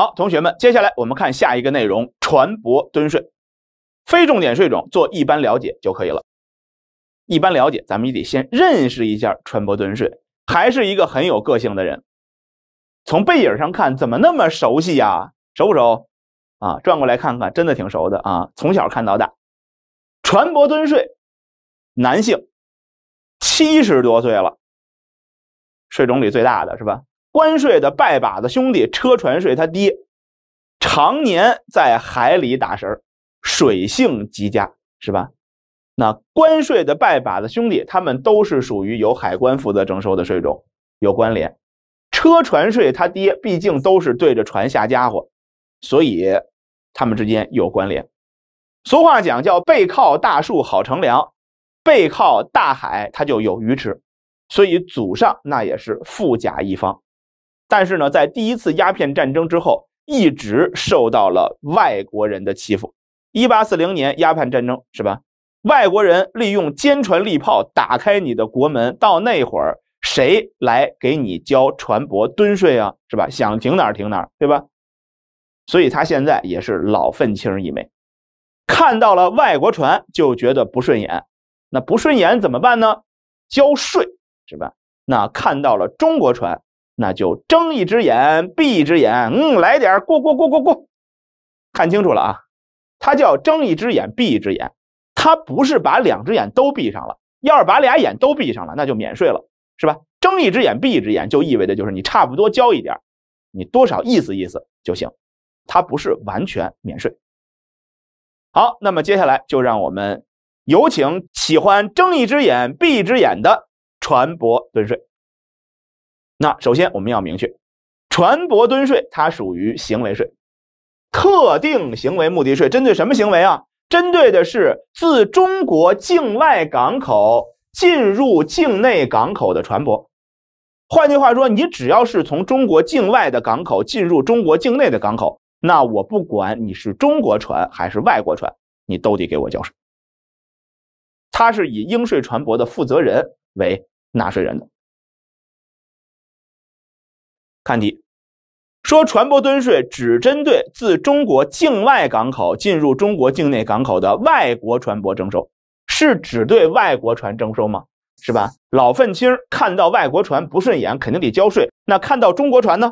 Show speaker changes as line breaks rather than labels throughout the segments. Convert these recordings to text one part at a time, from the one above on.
好，同学们，接下来我们看下一个内容——船舶吨税，非重点税种，做一般了解就可以了。一般了解，咱们也得先认识一下船舶吨税，还是一个很有个性的人。从背影上看，怎么那么熟悉呀？熟不熟？啊，转过来看看，真的挺熟的啊！从小看到大，船舶吨税，男性，七十多岁了，税种里最大的是吧？关税的拜把子兄弟车船税他爹，常年在海里打食水性极佳，是吧？那关税的拜把子兄弟，他们都是属于由海关负责征收的税种，有关联。车船税他爹，毕竟都是对着船下家伙，所以他们之间有关联。俗话讲叫背靠大树好乘凉，背靠大海他就有鱼吃，所以祖上那也是富甲一方。但是呢，在第一次鸦片战争之后，一直受到了外国人的欺负。一八四零年鸦片战争是吧？外国人利用坚船利炮打开你的国门，到那会儿谁来给你交船舶吨税啊？是吧？想停哪儿停哪儿，对吧？所以他现在也是老愤青一枚，看到了外国船就觉得不顺眼，那不顺眼怎么办呢？交税是吧？那看到了中国船。那就睁一只眼闭一只眼，嗯，来点过过过过过，看清楚了啊，它叫睁一只眼闭一只眼，它不是把两只眼都闭上了。要是把俩眼都闭上了，那就免税了，是吧？睁一只眼闭一只眼，就意味着就是你差不多交一点你多少意思意思就行，它不是完全免税。好，那么接下来就让我们有请喜欢睁一只眼闭一只眼的船舶吨税。那首先我们要明确，船舶吨税它属于行为税，特定行为目的税，针对什么行为啊？针对的是自中国境外港口进入境内港口的船舶。换句话说，你只要是从中国境外的港口进入中国境内的港口，那我不管你是中国船还是外国船，你都得给我交税。它是以应税船舶的负责人为纳税人的。看题，说船舶吨税只针对自中国境外港口进入中国境内港口的外国船舶征收，是只对外国船征收吗？是吧？老愤青看到外国船不顺眼，肯定得交税。那看到中国船呢？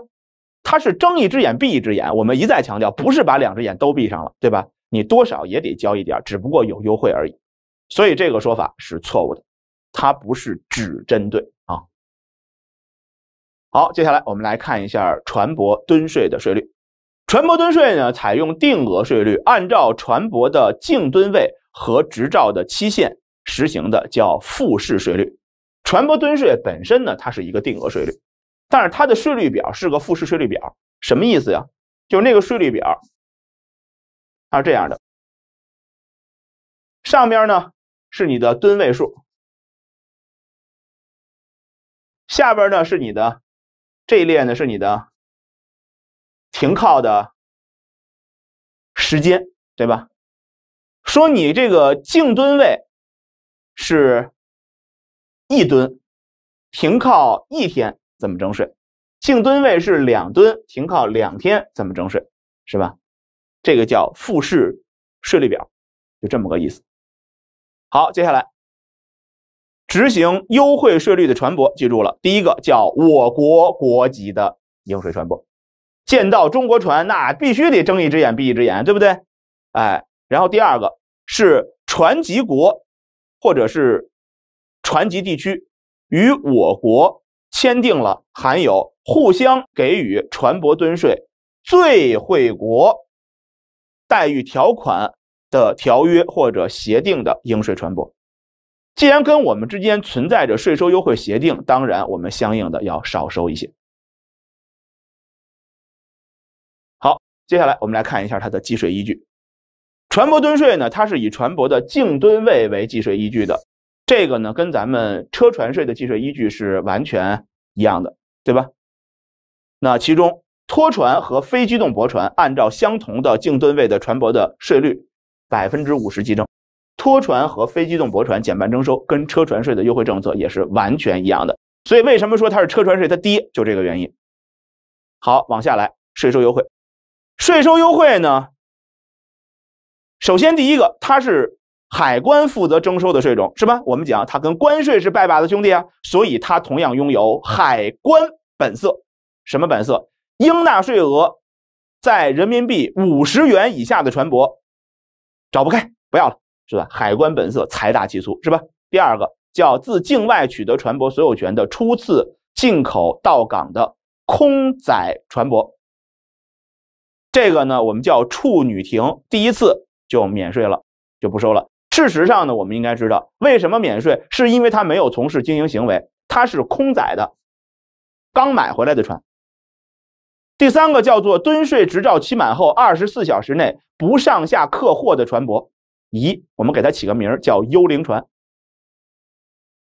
他是睁一只眼闭一只眼。我们一再强调，不是把两只眼都闭上了，对吧？你多少也得交一点，只不过有优惠而已。所以这个说法是错误的，它不是只针对。好，接下来我们来看一下船舶吨税的税率。船舶吨税呢，采用定额税率，按照船舶的净吨位和执照的期限实行的，叫复式税率。船舶吨税本身呢，它是一个定额税率，但是它的税率表是个复式税率表，什么意思呀？就那个税率表，它是这样的：上边呢是你的吨位数，下边呢是你的。这一列呢是你的停靠的时间，对吧？说你这个净吨位是一吨，停靠一天怎么征税？净吨位是两吨，停靠两天怎么征税？是吧？这个叫复式税率表，就这么个意思。好，接下来。执行优惠税率的船舶，记住了，第一个叫我国国籍的应税船舶，见到中国船那必须得睁一只眼闭一只眼，对不对？哎，然后第二个是船籍国或者是船籍地区与我国签订了含有互相给予船舶吨税最惠国待遇条款的条约或者协定的应税船舶。既然跟我们之间存在着税收优惠协定，当然我们相应的要少收一些。好，接下来我们来看一下它的计税依据。船舶吨税呢，它是以船舶的净吨位为计税依据的，这个呢跟咱们车船税的计税依据是完全一样的，对吧？那其中拖船和非机动驳船按照相同的净吨位的船舶的税率百分之五十计征。拖船和非机动驳船减半征收，跟车船税的优惠政策也是完全一样的。所以为什么说它是车船税它爹？就这个原因。好，往下来税收优惠，税收优惠呢？首先第一个，它是海关负责征收的税种，是吧？我们讲它跟关税是拜把子兄弟啊，所以它同样拥有海关本色。什么本色？应纳税额在人民币五十元以下的船舶，找不开，不要了。是吧？海关本色，财大气粗，是吧？第二个叫自境外取得船舶所有权的初次进口到港的空载船舶，这个呢我们叫处女艇，第一次就免税了，就不收了。事实上呢，我们应该知道为什么免税，是因为它没有从事经营行为，它是空载的，刚买回来的船。第三个叫做吨税执照期满后二十四小时内不上下客货的船舶。一，我们给它起个名儿叫幽灵船，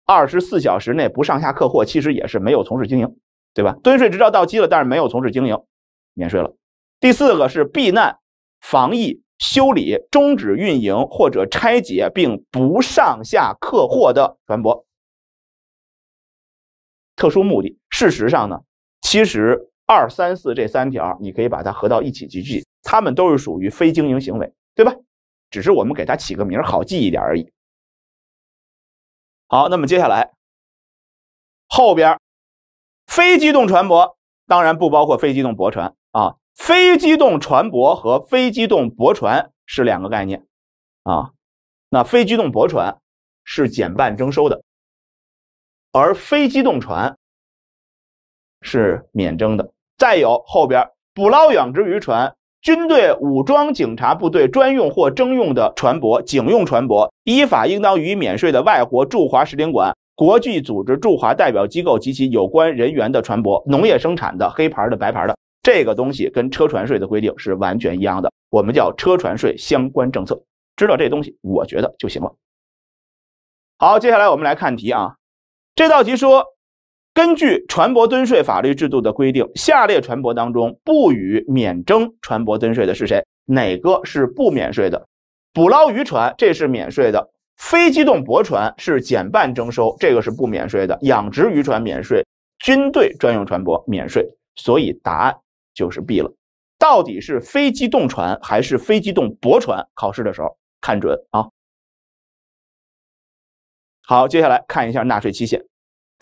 二十四小时内不上下客货，其实也是没有从事经营，对吧？吨税执照到期了，但是没有从事经营，免税了。第四个是避难、防疫、修理、终止运营或者拆解，并不上下客货的船舶，特殊目的。事实上呢，其实二三四这三条，你可以把它合到一起去记，它们都是属于非经营行为，对吧？只是我们给它起个名儿好记一点而已。好，那么接下来后边非机动船舶当然不包括非机动驳船啊，非机动船舶和非机动驳船是两个概念啊。那非机动驳船是减半征收的，而非机动船是免征的。再有后边捕捞养殖渔船。军队武装警察部队专用或征用的船舶、警用船舶，依法应当予以免税的外国驻华使领馆、国际组织驻华代表机构及其有关人员的船舶，农业生产的黑牌的、白牌的，这个东西跟车船税的规定是完全一样的。我们叫车船税相关政策，知道这东西我觉得就行了。好，接下来我们来看题啊，这道题说。根据船舶吨税法律制度的规定，下列船舶当中不予免征船舶吨税的是谁？哪个是不免税的？捕捞渔船这是免税的，非机动驳船是减半征收，这个是不免税的。养殖渔船免税，军队专用船舶免税，所以答案就是 B 了。到底是非机动船还是非机动驳船？考试的时候看准啊。好，接下来看一下纳税期限。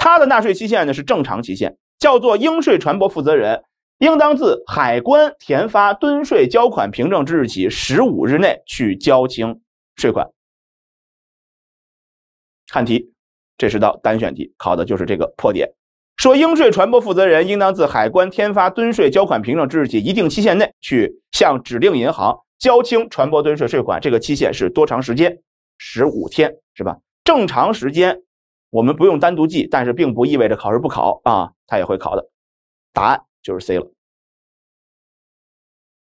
它的纳税期限呢是正常期限，叫做应税船舶负责人应当自海关填发吨税交款凭证之日起十五日内去交清税款。看题，这是道单选题，考的就是这个破点。说应税船舶负责人应当自海关填发吨税交款凭证之日起一定期限内去向指定银行交清船舶吨税税款，这个期限是多长时间？十五天是吧？正常时间。我们不用单独记，但是并不意味着考试不考啊，它也会考的。答案就是 C 了。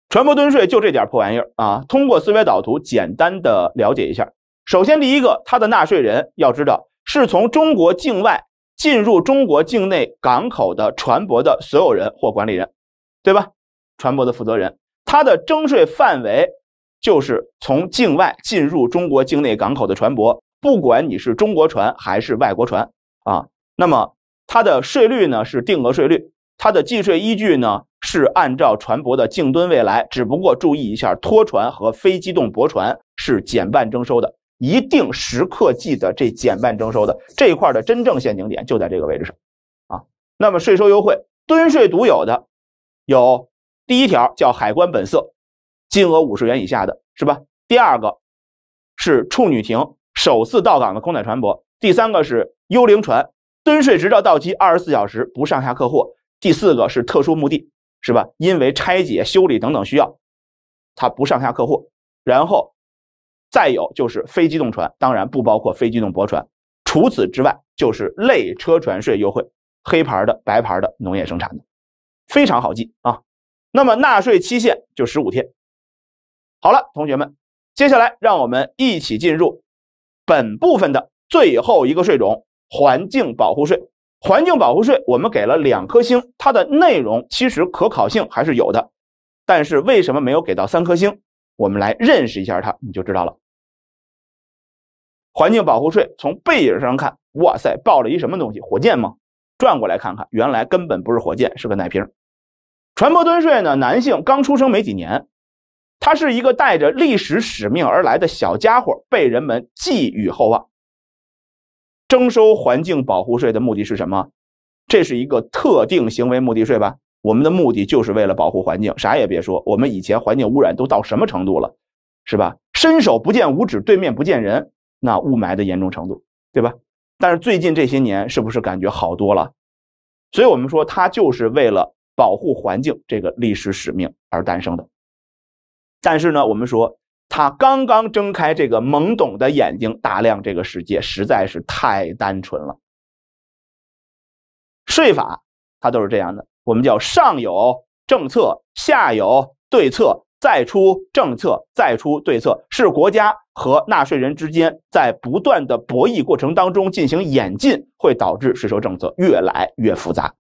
船舶吨税就这点破玩意儿啊，通过思维导图简单的了解一下。首先，第一个，它的纳税人要知道是从中国境外进入中国境内港口的船舶的所有人或管理人，对吧？船舶的负责人，它的征税范围就是从境外进入中国境内港口的船舶。不管你是中国船还是外国船啊，那么它的税率呢是定额税率，它的计税依据呢是按照船舶的净吨位来，只不过注意一下拖船和非机动驳船是减半征收的，一定时刻记得这减半征收的这一块的真正陷阱点就在这个位置上啊。那么税收优惠，吨税独有的有第一条叫海关本色，金额五十元以下的是吧？第二个是处女艇。首次到港的空载船舶，第三个是幽灵船，吨税执照到期二十四小时不上下客货。第四个是特殊目的，是吧？因为拆解、修理等等需要，它不上下客货。然后再有就是非机动船，当然不包括非机动驳船。除此之外就是类车船税优惠，黑牌的、白牌的农业生产，的非常好记啊。那么纳税期限就十五天。好了，同学们，接下来让我们一起进入。本部分的最后一个税种——环境保护税。环境保护税，我们给了两颗星，它的内容其实可考性还是有的，但是为什么没有给到三颗星？我们来认识一下它，你就知道了。环境保护税从背影上看，哇塞，抱了一什么东西？火箭吗？转过来看看，原来根本不是火箭，是个奶瓶。船舶吨税呢？男性刚出生没几年。它是一个带着历史使命而来的小家伙，被人们寄予厚望。征收环境保护税的目的是什么？这是一个特定行为目的税吧？我们的目的就是为了保护环境，啥也别说，我们以前环境污染都到什么程度了，是吧？伸手不见五指，对面不见人，那雾霾的严重程度，对吧？但是最近这些年，是不是感觉好多了？所以我们说，它就是为了保护环境这个历史使命而诞生的。但是呢，我们说他刚刚睁开这个懵懂的眼睛，打量这个世界实在是太单纯了。税法它都是这样的，我们叫上有政策，下有对策，再出政策，再出对策，是国家和纳税人之间在不断的博弈过程当中进行演进，会导致税收政策越来越复杂。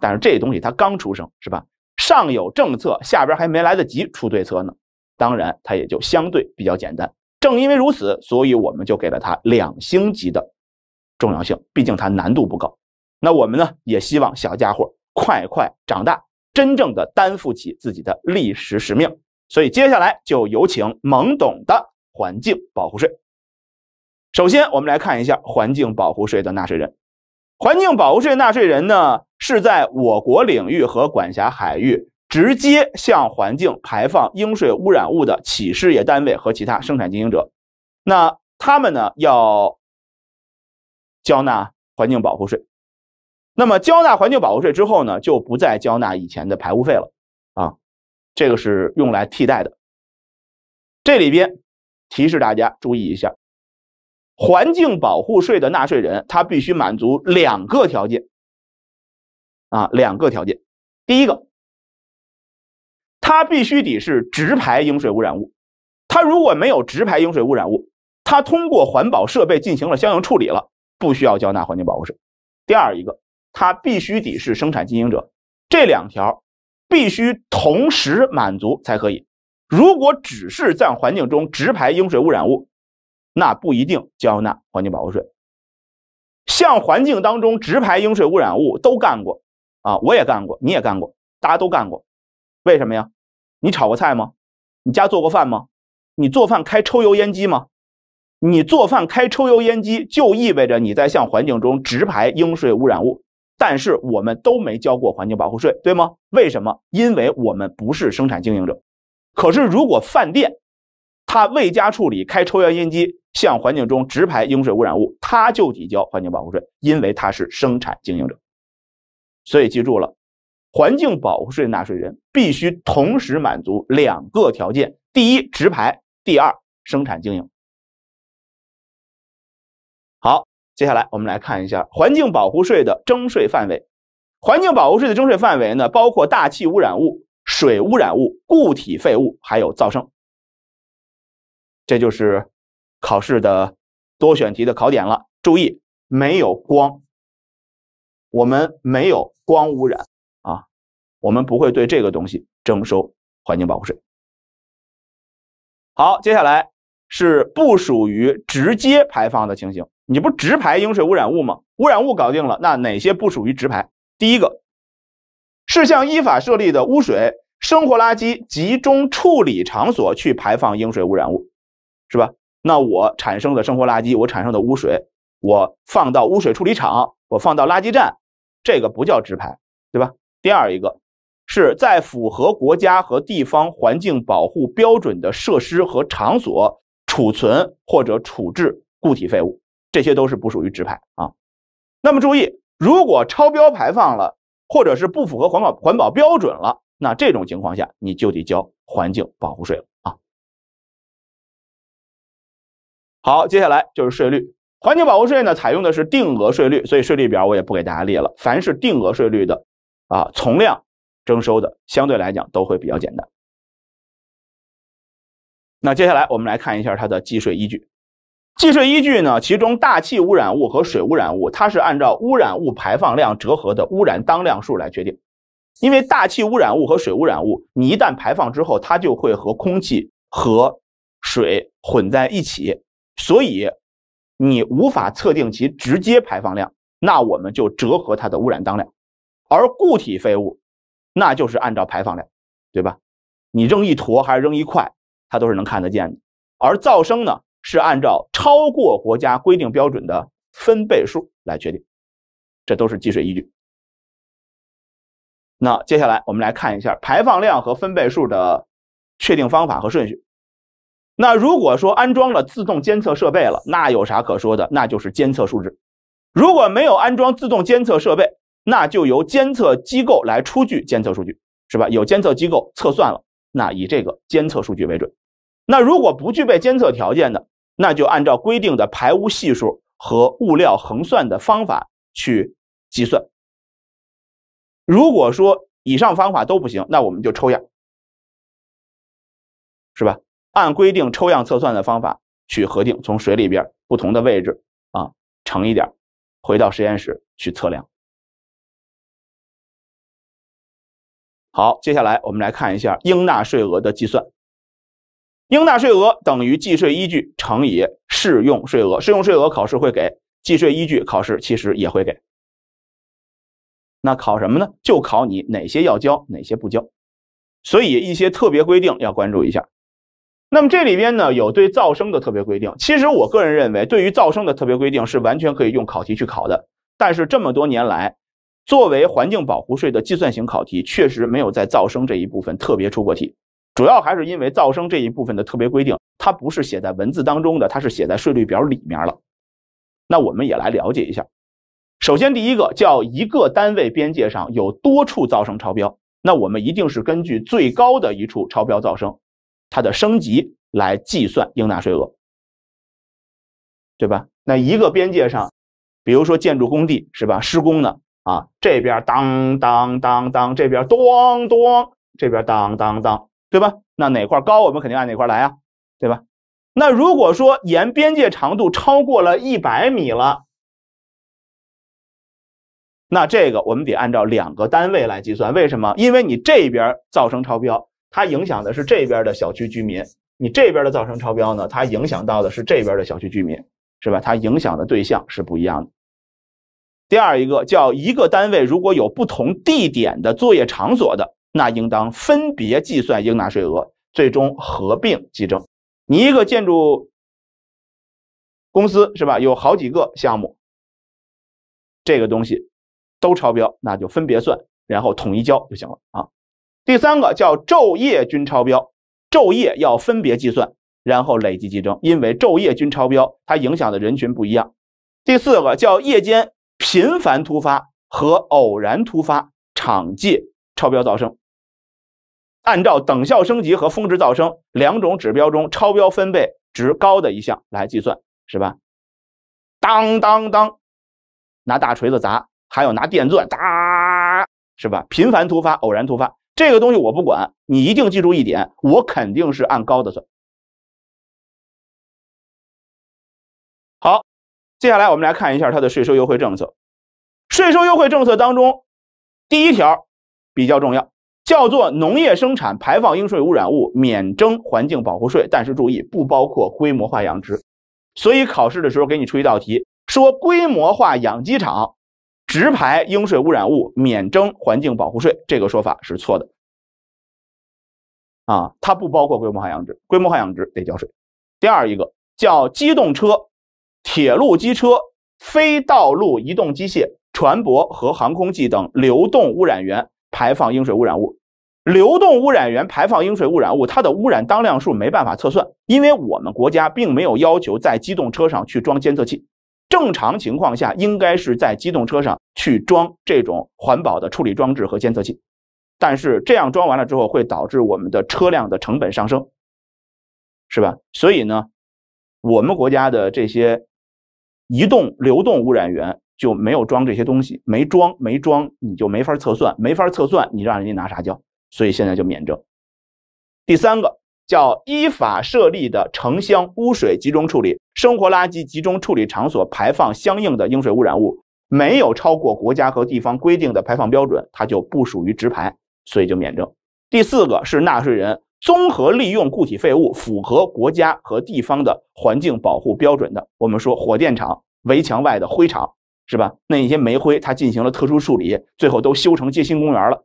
但是这东西它刚出生是吧？上有政策，下边还没来得及出对策呢。当然，它也就相对比较简单。正因为如此，所以我们就给了它两星级的重要性。毕竟它难度不高。那我们呢，也希望小家伙快快长大，真正的担负起自己的历史使命。所以接下来就有请懵懂的环境保护税。首先，我们来看一下环境保护税的纳税人。环境保护税纳税人呢，是在我国领域和管辖海域。直接向环境排放应税污染物的企事业单位和其他生产经营者，那他们呢要缴纳环境保护税。那么缴纳环境保护税之后呢，就不再缴纳以前的排污费了啊。这个是用来替代的。这里边提示大家注意一下，环境保护税的纳税人他必须满足两个条件啊，两个条件。第一个。它必须得是直排饮水污染物，它如果没有直排饮水污染物，它通过环保设备进行了相应处理了，不需要缴纳环境保护税。第二一个，它必须得是生产经营者，这两条必须同时满足才可以。如果只是在环境中直排饮水污染物，那不一定交纳环境保护税。向环境当中直排饮水污染物都干过啊，我也干过，你也干过，大家都干过，为什么呀？你炒过菜吗？你家做过饭吗？你做饭开抽油烟机吗？你做饭开抽油烟机就意味着你在向环境中直排应税污染物，但是我们都没交过环境保护税，对吗？为什么？因为我们不是生产经营者。可是如果饭店，他未加处理开抽油烟机向环境中直排应税污染物，他就得交环境保护税，因为他是生产经营者。所以记住了。环境保护税纳税人必须同时满足两个条件：第一，直排；第二，生产经营。好，接下来我们来看一下环境保护税的征税范围。环境保护税的征税范围呢，包括大气污染物、水污染物、固体废物，还有噪声。这就是考试的多选题的考点了。注意，没有光，我们没有光污染。我们不会对这个东西征收环境保护税。好，接下来是不属于直接排放的情形。你不直排应税污染物吗？污染物搞定了，那哪些不属于直排？第一个事项依法设立的污水、生活垃圾集中处理场所去排放应税污染物，是吧？那我产生的生活垃圾，我产生的污水，我放到污水处理厂，我放到垃圾站，这个不叫直排，对吧？第二一个。是在符合国家和地方环境保护标准的设施和场所储存或者处置固体废物，这些都是不属于直排啊。那么注意，如果超标排放了，或者是不符合环保环保标准了，那这种情况下你就得交环境保护税了啊。好，接下来就是税率，环境保护税呢采用的是定额税率，所以税率表我也不给大家列了。凡是定额税率的啊，从量。征收的相对来讲都会比较简单。那接下来我们来看一下它的计税依据。计税依据呢，其中大气污染物和水污染物，它是按照污染物排放量折合的污染当量数来确定。因为大气污染物和水污染物，你一旦排放之后，它就会和空气和水混在一起，所以你无法测定其直接排放量。那我们就折合它的污染当量，而固体废物。那就是按照排放量，对吧？你扔一坨还是扔一块，它都是能看得见的。而噪声呢，是按照超过国家规定标准的分贝数来确定，这都是计税依据。那接下来我们来看一下排放量和分贝数的确定方法和顺序。那如果说安装了自动监测设备了，那有啥可说的？那就是监测数值。如果没有安装自动监测设备，那就由监测机构来出具监测数据，是吧？有监测机构测算了，那以这个监测数据为准。那如果不具备监测条件的，那就按照规定的排污系数和物料衡算的方法去计算。如果说以上方法都不行，那我们就抽样，是吧？按规定抽样测算的方法去核定，从水里边不同的位置啊，盛一点，回到实验室去测量。好，接下来我们来看一下应纳税额的计算。应纳税额等于计税依据乘以适用税额。适用税额考试会给，计税依据考试其实也会给。那考什么呢？就考你哪些要交，哪些不交。所以一些特别规定要关注一下。那么这里边呢有对噪声的特别规定。其实我个人认为，对于噪声的特别规定是完全可以用考题去考的。但是这么多年来，作为环境保护税的计算型考题，确实没有在噪声这一部分特别出过题，主要还是因为噪声这一部分的特别规定，它不是写在文字当中的，它是写在税率表里面了。那我们也来了解一下。首先，第一个叫一个单位边界上有多处噪声超标，那我们一定是根据最高的一处超标噪声，它的升级来计算应纳税额，对吧？那一个边界上，比如说建筑工地是吧，施工的。啊，这边当当当当，这边咚咚，这边当当当，对吧？那哪块高，我们肯定按哪块来啊，对吧？那如果说沿边界长度超过了一百米了，那这个我们得按照两个单位来计算，为什么？因为你这边噪声超标，它影响的是这边的小区居民；你这边的噪声超标呢，它影响到的是这边的小区居民，是吧？它影响的对象是不一样的。第二一个叫一个单位如果有不同地点的作业场所的，那应当分别计算应纳税额，最终合并计征。你一个建筑公司是吧？有好几个项目，这个东西都超标，那就分别算，然后统一交就行了啊。第三个叫昼夜均超标，昼夜要分别计算，然后累计计征，因为昼夜均超标，它影响的人群不一样。第四个叫夜间。频繁突发和偶然突发场界超标噪声，按照等效升级和峰值噪声两种指标中超标分贝值高的一项来计算，是吧？当当当，拿大锤子砸，还有拿电钻哒，是吧？频繁突发、偶然突发这个东西我不管你，一定记住一点，我肯定是按高的算。好。接下来我们来看一下它的税收优惠政策。税收优惠政策当中，第一条比较重要，叫做农业生产排放应税污染物免征环境保护税，但是注意不包括规模化养殖。所以考试的时候给你出一道题，说规模化养鸡场直排应税污染物免征环境保护税，这个说法是错的。啊，它不包括规模化养殖，规模化养殖得交税。第二一个叫机动车。铁路机车、非道路移动机械、船舶和航空器等流动污染源排放应水污染物，流动污染源排放应水污染物，它的污染当量数没办法测算，因为我们国家并没有要求在机动车上去装监测器。正常情况下，应该是在机动车上去装这种环保的处理装置和监测器，但是这样装完了之后，会导致我们的车辆的成本上升，是吧？所以呢，我们国家的这些。移动流动污染源就没有装这些东西，没装没装，你就没法测算，没法测算，你让人家拿啥交？所以现在就免征。第三个叫依法设立的城乡污水集中处理、生活垃圾集中处理场所排放相应的应水污染物，没有超过国家和地方规定的排放标准，它就不属于直排，所以就免征。第四个是纳税人。综合利用固体废物符合国家和地方的环境保护标准的，我们说火电厂围墙外的灰场是吧？那一些煤灰它进行了特殊处理，最后都修成街心公园了。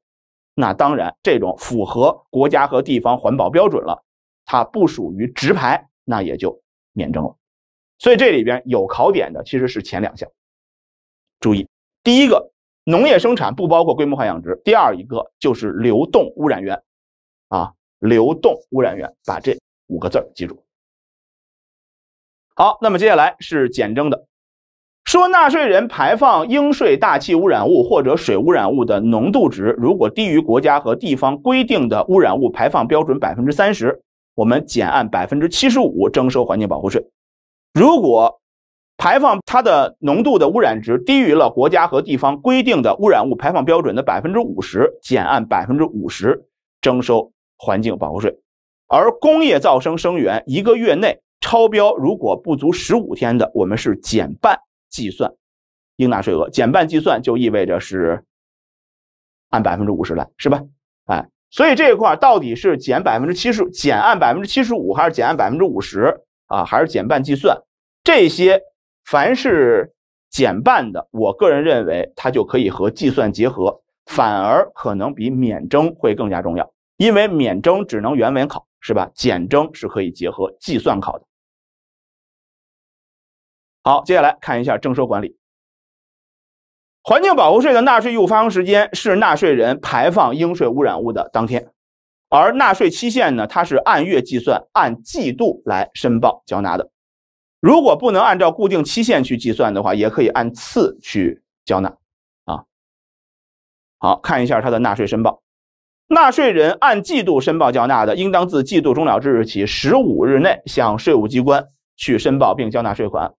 那当然，这种符合国家和地方环保标准了，它不属于直排，那也就免征了。所以这里边有考点的其实是前两项。注意，第一个农业生产不包括规模化养殖，第二一个就是流动污染源啊。流动污染源，把这五个字记住。好，那么接下来是减征的，说纳税人排放应税大气污染物或者水污染物的浓度值，如果低于国家和地方规定的污染物排放标准百分之三十，我们减按百分之七十五征收环境保护税；如果排放它的浓度的污染值低于了国家和地方规定的污染物排放标准的百分之五十，减按百分之五十征收。环境保护税，而工业噪声声源一个月内超标，如果不足十五天的，我们是减半计算应纳税额。减半计算就意味着是按百分之五十来，是吧？哎，所以这一块到底是减百分之七十，减按百分之七十五，还是减按百分之五十啊？还是减半计算？这些凡是减半的，我个人认为它就可以和计算结合，反而可能比免征会更加重要。因为免征只能原文考是吧？减征是可以结合计算考的。好，接下来看一下征收管理。环境保护税的纳税义务发生时间是纳税人排放应税污染物的当天，而纳税期限呢，它是按月计算，按季度来申报缴纳的。如果不能按照固定期限去计算的话，也可以按次去缴纳。啊，好看一下它的纳税申报。纳税人按季度申报缴纳的，应当自季度终了之日起十五日内向税务机关去申报并缴纳税款；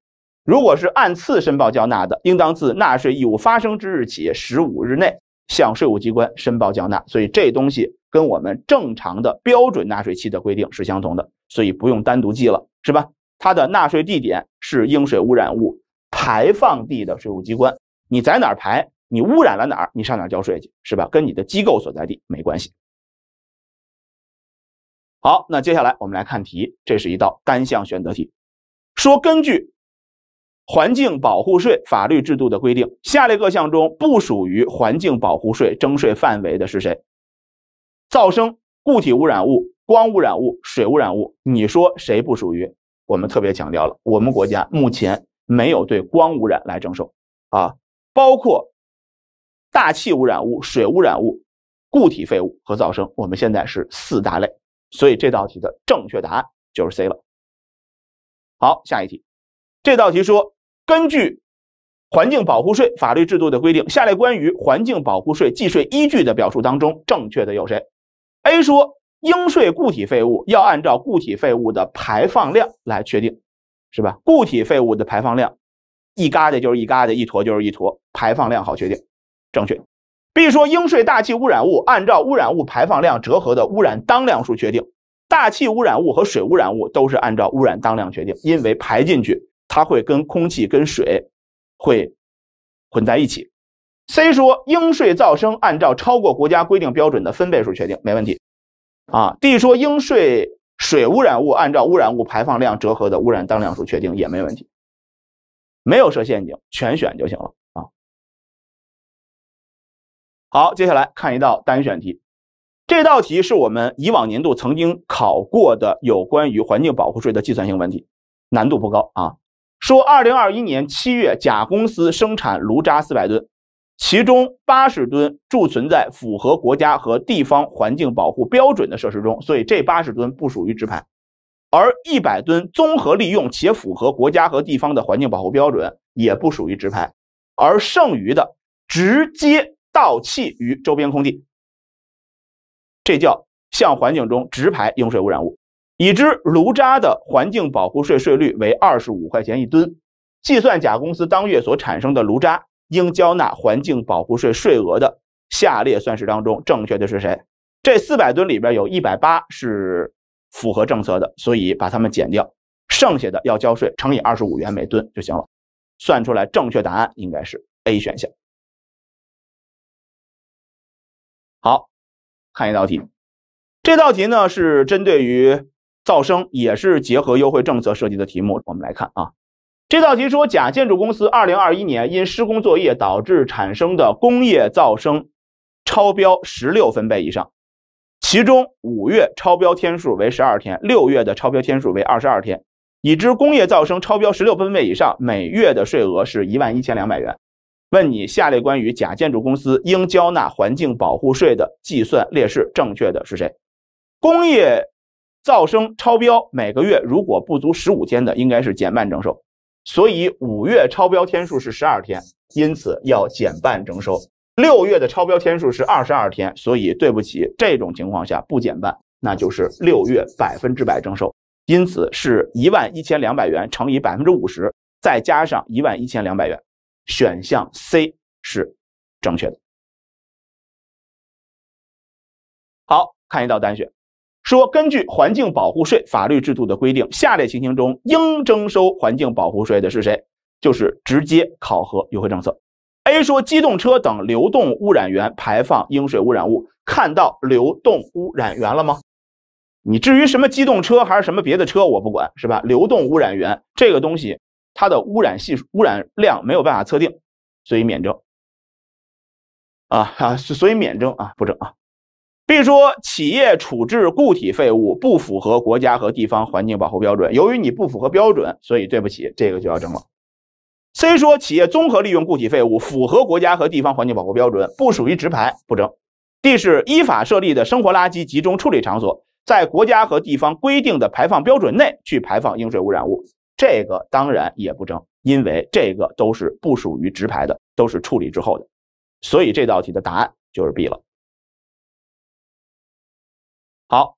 如果是按次申报缴纳的，应当自纳税义务发生之日起十五日内向税务机关申报缴纳。所以这东西跟我们正常的标准纳税期的规定是相同的，所以不用单独记了，是吧？它的纳税地点是应税污染物排放地的税务机关，你在哪儿排？你污染了哪儿？你上哪儿交税去？是吧？跟你的机构所在地没关系。好，那接下来我们来看题，这是一道单项选择题。说根据环境保护税法律制度的规定，下列各项中不属于环境保护税征税范围的是谁？噪声、固体污染物、光污染物、水污染物，你说谁不属于？我们特别强调了，我们国家目前没有对光污染来征收啊，包括。大气污染物、水污染物、固体废物和噪声，我们现在是四大类，所以这道题的正确答案就是 C 了。好，下一题，这道题说，根据环境保护税法律制度的规定，下列关于环境保护税计税依据的表述当中，正确的有谁？A 说，应税固体废物要按照固体废物的排放量来确定，是吧？固体废物的排放量，一疙瘩就是一疙瘩，一坨就是一坨，排放量好确定。正确。B 说应税大气污染物按照污染物排放量折合的污染当量数确定，大气污染物和水污染物都是按照污染当量确定，因为排进去它会跟空气跟水会混在一起。C 说应税噪声按照超过国家规定标准的分贝数确定，没问题。啊，D 说应税水污染物按照污染物排放量折合的污染当量数确定也没问题，没有设陷阱，全选就行了。好，接下来看一道单选题，这道题是我们以往年度曾经考过的有关于环境保护税的计算性问题，难度不高啊。说，二零二一年七月，甲公司生产炉渣四百吨，其中八十吨贮存在符合国家和地方环境保护标准的设施中，所以这八十吨不属于直排；而一百吨综合利用且符合国家和地方的环境保护标准，也不属于直排；而剩余的直接。倒弃于周边空地，这叫向环境中直排用水污染物。已知炉渣的环境保护税税率为二十五块钱一吨，计算甲公司当月所产生的炉渣应缴纳环境保护税税额的下列算式当中，正确的是谁？这四百吨里边有一百八是符合政策的，所以把它们减掉，剩下的要交税乘以二十五元每吨就行了。算出来正确答案应该是 A 选项。看一道题，这道题呢是针对于噪声，也是结合优惠政策设计的题目。我们来看啊，这道题说，甲建筑公司二零二一年因施工作业导致产生的工业噪声超标十六分贝以上，其中五月超标天数为十二天，六月的超标天数为二十二天。已知工业噪声超标十六分贝以上，每月的税额是一万一千两百元。问你下列关于甲建筑公司应缴纳环境保护税的计算列式正确的是谁？工业噪声超标，每个月如果不足十五天的，应该是减半征收。所以五月超标天数是十二天，因此要减半征收。六月的超标天数是二十二天，所以对不起，这种情况下不减半，那就是六月百分之百征收。因此是一万一千两百元乘以百分之五十，再加上一万一千两百元。选项 C 是正确的。好看一道单选，说根据环境保护税法律制度的规定，下列情形中应征收环境保护税的是谁？就是直接考核优惠政策。A 说机动车等流动污染源排放应税污染物，看到流动污染源了吗？你至于什么机动车还是什么别的车，我不管，是吧？流动污染源这个东西。它的污染系数、污染量没有办法测定，所以免征。啊啊，所以免征啊，不征啊。B 说，企业处置固体废物不符合国家和地方环境保护标准，由于你不符合标准，所以对不起，这个就要征了。C 说，企业综合利用固体废物符合国家和地方环境保护标准，不属于直排，不征。D 是依法设立的生活垃圾集中处理场所，在国家和地方规定的排放标准内去排放应税污染物。这个当然也不争，因为这个都是不属于直排的，都是处理之后的，所以这道题的答案就是 B 了。好，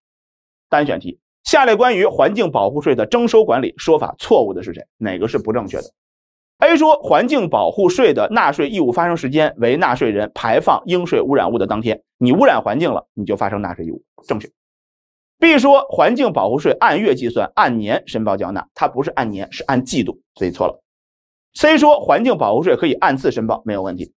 单选题，下列关于环境保护税的征收管理说法错误的是谁？哪个是不正确的？A 说环境保护税的纳税义务发生时间为纳税人排放应税污染物的当天，你污染环境了，你就发生纳税义务，正确。B 说环境保护税按月计算，按年申报缴纳，它不是按年，是按季度，所以错了。C 说环境保护税可以按次申报，没有问题。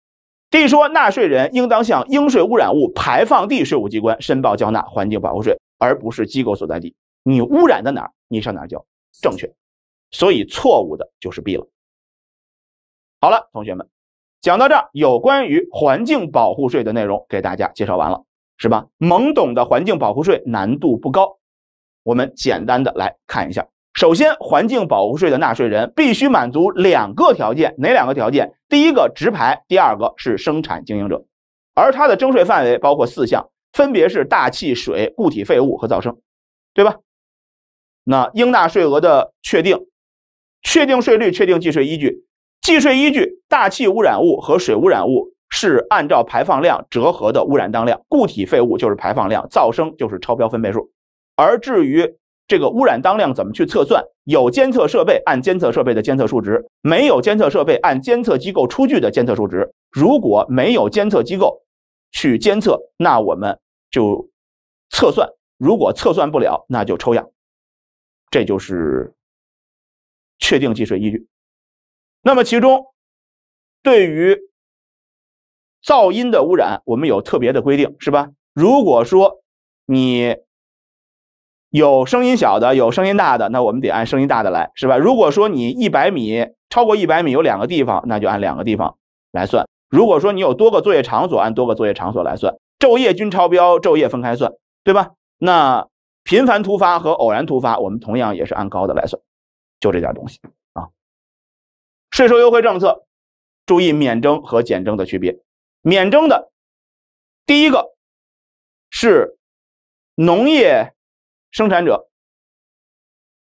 D 说纳税人应当向应税污染物排放地税务机关申报缴纳环境保护税，而不是机构所在地。你污染在哪儿，你上哪儿交，正确。所以错误的就是 B 了。好了，同学们，讲到这儿，有关于环境保护税的内容给大家介绍完了。是吧？懵懂的环境保护税难度不高，我们简单的来看一下。首先，环境保护税的纳税人必须满足两个条件，哪两个条件？第一个直排，第二个是生产经营者。而它的征税范围包括四项，分别是大气、水、固体废物和噪声，对吧？那应纳税额的确定，确定税率，确定计税依据，计税依据：大气污染物和水污染物。是按照排放量折合的污染当量，固体废物就是排放量，噪声就是超标分贝数。而至于这个污染当量怎么去测算，有监测设备按监测设备的监测数值，没有监测设备按监测机构出具的监测数值。如果没有监测机构去监测，那我们就测算。如果测算不了，那就抽样。这就是确定计税依据。那么其中对于。噪音的污染，我们有特别的规定，是吧？如果说你有声音小的，有声音大的，那我们得按声音大的来，是吧？如果说你一百米超过一百米有两个地方，那就按两个地方来算；如果说你有多个作业场所，按多个作业场所来算；昼夜均超标，昼夜分开算，对吧？那频繁突发和偶然突发，我们同样也是按高的来算，就这点东西啊。税收优惠政策，注意免征和减征的区别。免征的，第一个是农业生产者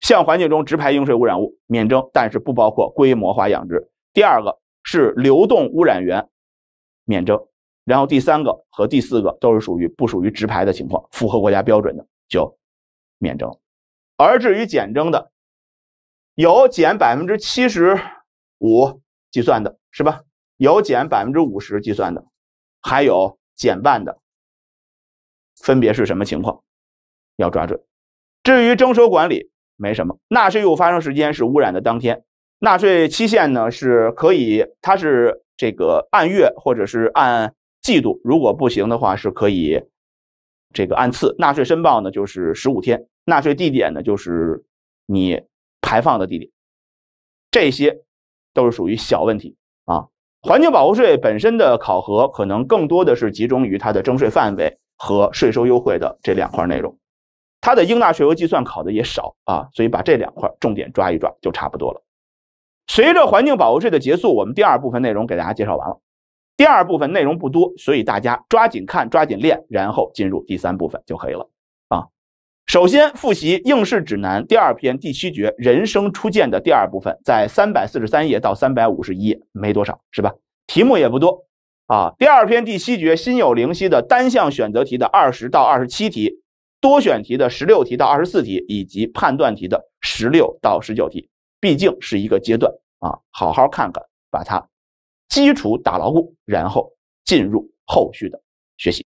向环境中直排应税污染物免征，但是不包括规模化养殖。第二个是流动污染源免征，然后第三个和第四个都是属于不属于直排的情况，符合国家标准的就免征。而至于减征的，有减百分之七十五计算的是吧？有减百分之五十计算的。还有减半的，分别是什么情况？要抓准。至于征收管理，没什么。纳税义务发生时间是污染的当天，纳税期限呢是可以，它是这个按月或者是按季度，如果不行的话是可以这个按次。纳税申报呢就是十五天，纳税地点呢就是你排放的地点，这些都是属于小问题。环境保护税本身的考核可能更多的是集中于它的征税范围和税收优惠的这两块内容，它的应纳税额计算考的也少啊，所以把这两块重点抓一抓就差不多了。随着环境保护税的结束，我们第二部分内容给大家介绍完了。第二部分内容不多，所以大家抓紧看、抓紧练，然后进入第三部分就可以了。首先复习《应试指南》第二篇第七节“人生初见”的第二部分，在三百四十三页到三百五十一页，没多少是吧？题目也不多啊。第二篇第七节“心有灵犀”的单项选择题的二十到二十七题，多选题的十六题到二十四题，以及判断题的十六到十九题，毕竟是一个阶段啊，好好看看，把它基础打牢固，然后进入后续的学习。